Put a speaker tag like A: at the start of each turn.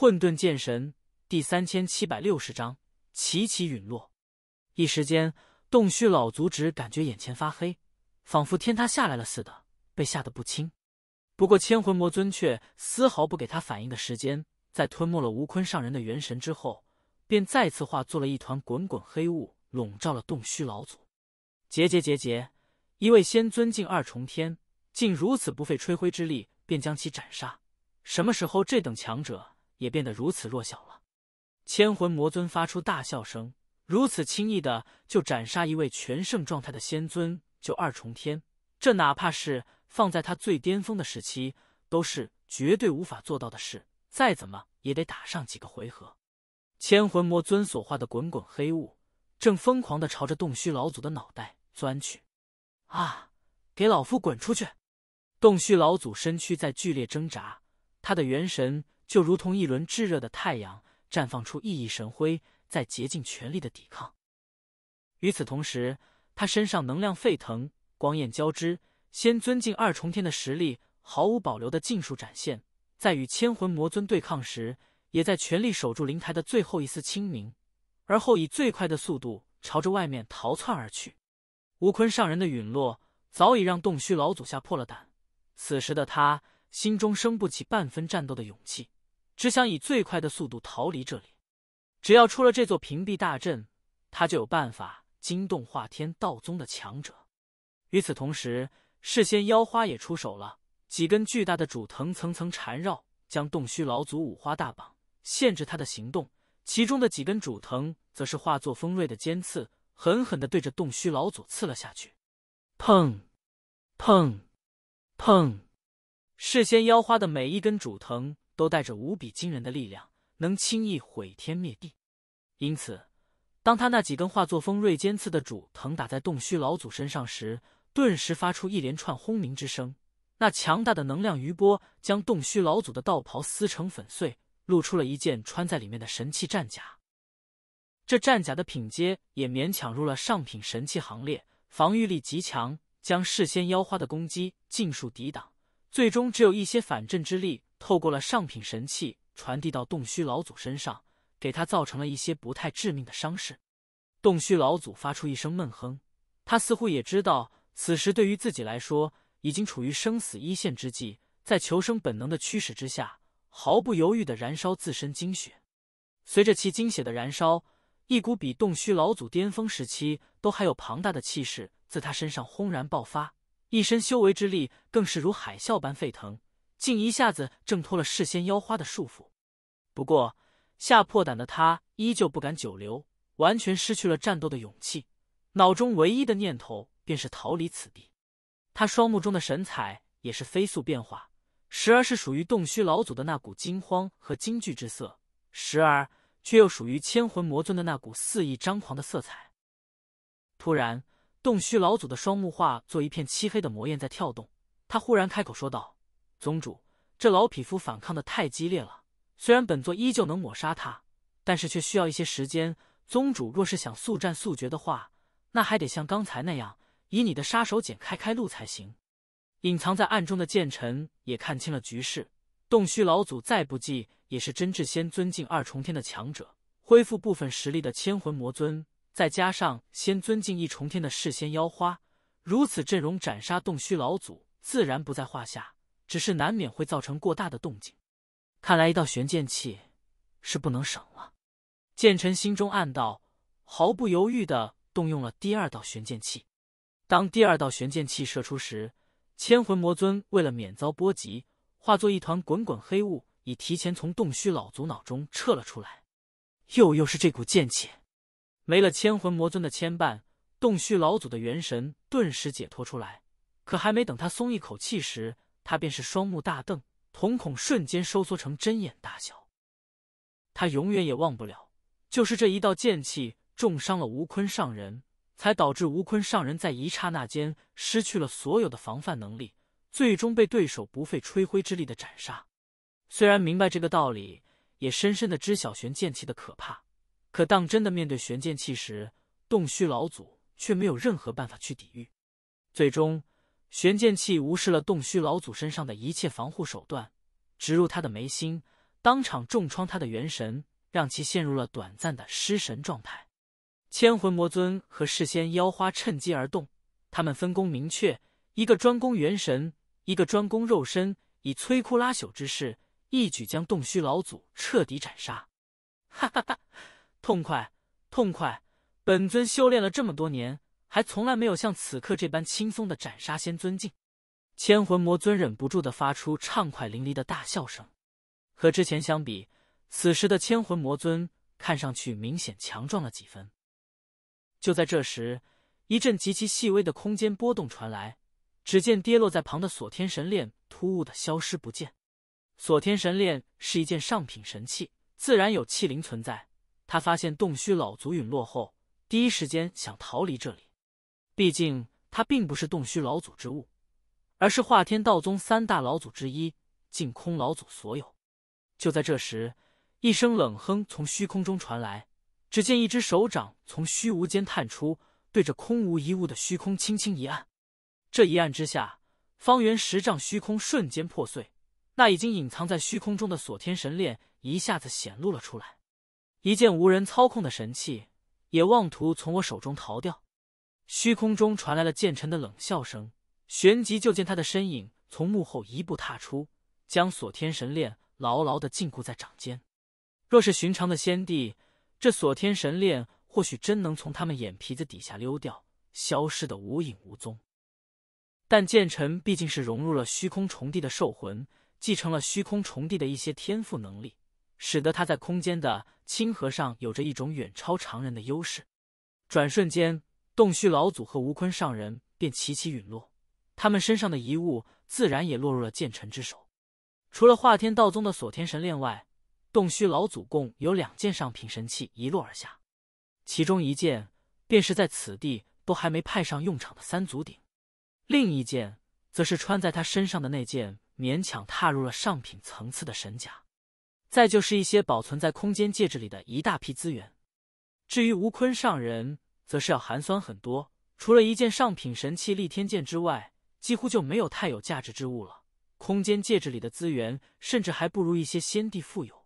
A: 混沌剑神第三千七百六十章，齐齐陨落。一时间，洞虚老族只感觉眼前发黑，仿佛天塌下来了似的，被吓得不轻。不过，千魂魔尊却丝毫不给他反应的时间，在吞没了吴坤上人的元神之后，便再次化作了一团滚滚黑雾，笼罩了洞虚老祖。结结结结，一位仙尊境二重天，竟如此不费吹灰之力便将其斩杀。什么时候，这等强者？也变得如此弱小了。千魂魔尊发出大笑声，如此轻易的就斩杀一位全盛状态的仙尊，就二重天，这哪怕是放在他最巅峰的时期，都是绝对无法做到的事。再怎么也得打上几个回合。千魂魔尊所化的滚滚黑雾，正疯狂的朝着洞虚老祖的脑袋钻去。啊！给老夫滚出去！洞虚老祖身躯在剧烈挣扎，他的元神。就如同一轮炙热的太阳，绽放出熠熠神辉，在竭尽全力的抵抗。与此同时，他身上能量沸腾，光焰交织，先尊敬二重天的实力毫无保留的尽数展现。在与千魂魔尊对抗时，也在全力守住灵台的最后一丝清明，而后以最快的速度朝着外面逃窜而去。吴坤上人的陨落早已让洞虚老祖吓破了胆，此时的他心中生不起半分战斗的勇气。只想以最快的速度逃离这里。只要出了这座屏蔽大阵，他就有办法惊动化天道宗的强者。与此同时，事先妖花也出手了，几根巨大的主藤层层缠绕，将洞虚老祖五花大绑，限制他的行动。其中的几根主藤则是化作锋锐的尖刺，狠狠的对着洞虚老祖刺了下去。砰！砰！砰！事先妖花的每一根主藤。都带着无比惊人的力量，能轻易毁天灭地。因此，当他那几根化作风锐尖刺的主藤打在洞虚老祖身上时，顿时发出一连串轰鸣之声。那强大的能量余波将洞虚老祖的道袍撕成粉碎，露出了一件穿在里面的神器战甲。这战甲的品阶也勉强入了上品神器行列，防御力极强，将事先妖花的攻击尽数抵挡，最终只有一些反震之力。透过了上品神器传递到洞虚老祖身上，给他造成了一些不太致命的伤势。洞虚老祖发出一声闷哼，他似乎也知道此时对于自己来说已经处于生死一线之际，在求生本能的驱使之下，毫不犹豫的燃烧自身精血。随着其精血的燃烧，一股比洞虚老祖巅峰时期都还有庞大的气势自他身上轰然爆发，一身修为之力更是如海啸般沸腾。竟一下子挣脱了事先妖花的束缚，不过吓破胆的他依旧不敢久留，完全失去了战斗的勇气，脑中唯一的念头便是逃离此地。他双目中的神采也是飞速变化，时而是属于洞虚老祖的那股惊慌和惊惧之色，时而却又属于千魂魔尊的那股肆意张狂的色彩。突然，洞虚老祖的双目化作一片漆黑的魔焰在跳动，他忽然开口说道。宗主，这老匹夫反抗的太激烈了。虽然本座依旧能抹杀他，但是却需要一些时间。宗主若是想速战速决的话，那还得像刚才那样，以你的杀手锏开开路才行。隐藏在暗中的剑臣也看清了局势。洞虚老祖再不济也是真至仙尊境二重天的强者，恢复部分实力的千魂魔尊，再加上仙尊境一重天的噬仙妖花，如此阵容，斩杀洞虚老祖自然不在话下。只是难免会造成过大的动静，看来一道玄剑气是不能省了。剑臣心中暗道，毫不犹豫的动用了第二道玄剑气。当第二道玄剑气射出时，千魂魔尊为了免遭波及，化作一团滚滚黑雾，已提前从洞虚老祖脑中撤了出来。又又是这股剑气，没了千魂魔尊的牵绊，洞虚老祖的元神顿时解脱出来。可还没等他松一口气时，他便是双目大瞪，瞳孔瞬间收缩成针眼大小。他永远也忘不了，就是这一道剑气重伤了吴坤上人，才导致吴坤上人在一刹那间失去了所有的防范能力，最终被对手不费吹灰之力的斩杀。虽然明白这个道理，也深深的知晓玄剑气的可怕，可当真的面对玄剑气时，洞虚老祖却没有任何办法去抵御，最终。玄剑气无视了洞虚老祖身上的一切防护手段，植入他的眉心，当场重创他的元神，让其陷入了短暂的失神状态。千魂魔尊和事先妖花趁机而动，他们分工明确，一个专攻元神，一个专攻肉身，以摧枯拉朽之势，一举将洞虚老祖彻底斩杀。哈哈哈，痛快，痛快！本尊修炼了这么多年。还从来没有像此刻这般轻松的斩杀仙尊境，千魂魔尊忍不住的发出畅快淋漓的大笑声。和之前相比，此时的千魂魔尊看上去明显强壮了几分。就在这时，一阵极其细微的空间波动传来，只见跌落在旁的锁天神链突兀的消失不见。锁天神链是一件上品神器，自然有器灵存在。他发现洞虚老祖陨落后，第一时间想逃离这里。毕竟，它并不是洞虚老祖之物，而是华天道宗三大老祖之一净空老祖所有。就在这时，一声冷哼从虚空中传来。只见一只手掌从虚无间探出，对着空无一物的虚空轻轻一按。这一按之下，方圆十丈虚空瞬间破碎。那已经隐藏在虚空中的锁天神链一下子显露了出来。一件无人操控的神器，也妄图从我手中逃掉？虚空中传来了剑臣的冷笑声，旋即就见他的身影从幕后一步踏出，将锁天神链牢牢的禁锢在掌间。若是寻常的仙帝，这锁天神链或许真能从他们眼皮子底下溜掉，消失的无影无踪。但剑臣毕竟是融入了虚空虫帝的兽魂，继承了虚空虫帝的一些天赋能力，使得他在空间的亲和上有着一种远超常人的优势。转瞬间。洞虚老祖和吴坤上人便齐齐陨落，他们身上的遗物自然也落入了剑臣之手。除了化天道宗的锁天神链外，洞虚老祖共有两件上品神器遗落而下，其中一件便是在此地都还没派上用场的三足鼎，另一件则是穿在他身上的那件勉强踏入了上品层次的神甲，再就是一些保存在空间戒指里的一大批资源。至于吴坤上人。则是要寒酸很多，除了一件上品神器立天剑之外，几乎就没有太有价值之物了。空间戒指里的资源，甚至还不如一些先帝富有。